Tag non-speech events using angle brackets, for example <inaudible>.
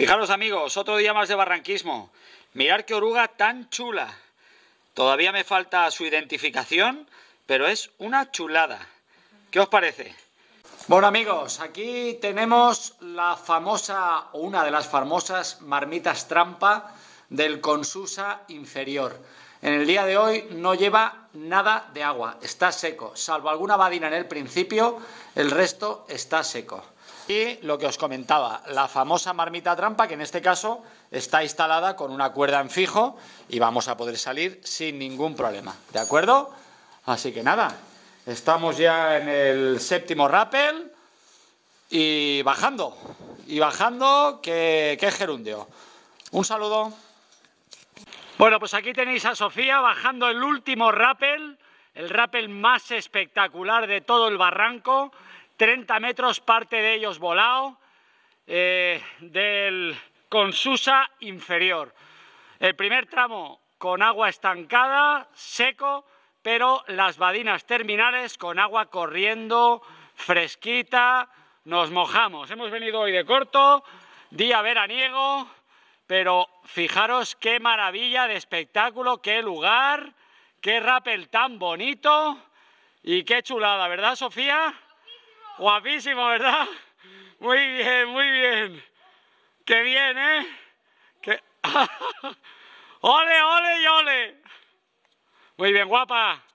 Fijaros amigos, otro día más de barranquismo. Mirar qué oruga tan chula. Todavía me falta su identificación, pero es una chulada. ¿Qué os parece? Bueno amigos, aquí tenemos la famosa, o una de las famosas marmitas trampa del Consusa inferior. En el día de hoy no lleva nada de agua, está seco, salvo alguna badina en el principio, el resto está seco. Y lo que os comentaba, la famosa marmita trampa, que en este caso está instalada con una cuerda en fijo y vamos a poder salir sin ningún problema, ¿de acuerdo? Así que nada, estamos ya en el séptimo rappel y bajando, y bajando, que, que gerundio. Un saludo. Bueno, pues aquí tenéis a Sofía bajando el último rappel, el rappel más espectacular de todo el barranco, 30 metros, parte de ellos volado, eh, del Consusa inferior. El primer tramo con agua estancada, seco, pero las badinas terminales con agua corriendo, fresquita, nos mojamos. Hemos venido hoy de corto, día veraniego, pero fijaros qué maravilla de espectáculo, qué lugar, qué rappel tan bonito y qué chulada, ¿verdad, Sofía? Guapísimo, ¿verdad? Muy bien, muy bien. Qué bien, ¿eh? <laughs> ole, ole y ole. Muy bien, guapa.